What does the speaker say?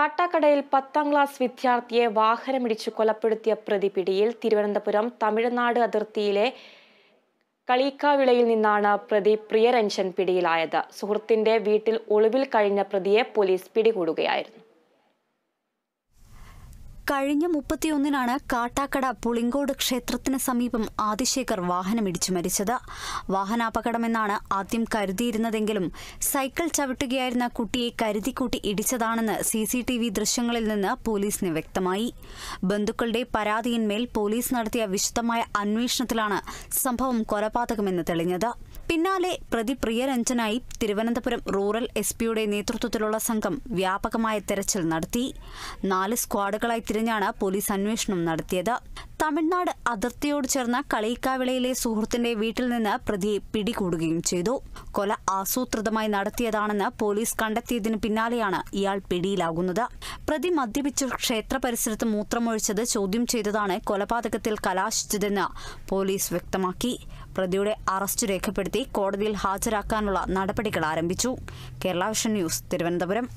കാട്ടാക്കടയിൽ പത്താം ക്ലാസ് വിദ്യാർത്ഥിയെ വാഹനമിടിച്ചു കൊലപ്പെടുത്തിയ പ്രതി പിടിയിൽ തിരുവനന്തപുരം തമിഴ്നാട് അതിർത്തിയിലെ കളീക്കാവിളയിൽ നിന്നാണ് പ്രതി പ്രിയരഞ്ജൻ പിടിയിലായത് സുഹൃത്തിന്റെ വീട്ടിൽ ഒളിവിൽ കഴിഞ്ഞ പ്രതിയെ പോലീസ് പിടികൂടുകയായിരുന്നു കഴിഞ്ഞ മുപ്പത്തിയൊന്നിനാണ് കാട്ടാക്കട പുളിങ്കോട് ക്ഷേത്രത്തിന് സമീപം ആദിശേഖർ വാഹനമിടിച്ചു മരിച്ചത് വാഹനാപകടമെന്നാണ് ആദ്യം കരുതിയിരുന്നതെങ്കിലും സൈക്കിൾ ചവിട്ടുകയായിരുന്ന കുട്ടിയെ കരുതിക്കൂട്ടി ഇടിച്ചതാണെന്ന് സി സി ടി വി ദൃശ്യങ്ങളിൽ നിന്ന് പോലീസിന് വ്യക്തമായി ബന്ധുക്കളുടെ പരാതിയിന്മേൽ പോലീസ് നടത്തിയ വിശദമായ അന്വേഷണത്തിലാണ് സംഭവം കൊലപാതകമെന്ന് തെളിഞ്ഞത് പിന്നാലെ പ്രതി പ്രിയരഞ്ജനായി തിരുവനന്തപുരം റൂറൽ എസ് പിയുടെ നേതൃത്വത്തിലുള്ള സംഘം വ്യാപകമായ തെരച്ചിൽ നടത്തി നാല് സ്ക്വാഡുകളായി തിരിഞ്ഞാണ് പോലീസ് അന്വേഷണം നടത്തിയത് തമിഴ്നാട് അതിർത്തിയോട് ചേർന്ന കളിയിക്കാവിളയിലെ സുഹൃത്തിന്റെ വീട്ടിൽ നിന്ന് പ്രതിയെ പിടികൂടുകയും ചെയ്തു കൊല ആസൂത്രിതമായി നടത്തിയതാണെന്ന് പോലീസ് കണ്ടെത്തിയതിന് പിന്നാലെയാണ് ഇയാൾ പിടിയിലാകുന്നത് പ്രതി മദ്യപിച്ച് ക്ഷേത്ര പരിസരത്ത് മൂത്രമൊഴിച്ചത് ചോദ്യം ചെയ്തതാണ് കൊലപാതകത്തിൽ കലാശിച്ചതെന്ന് പോലീസ് വ്യക്തമാക്കി പ്രതിയുടെ അറസ്റ്റ് രേഖപ്പെടുത്തി കോടതിയിൽ ഹാജരാക്കാനുള്ള നടപടികൾ ആരംഭിച്ചു കേരള വിഷൻ ന്യൂസ് തിരുവനന്തപുരം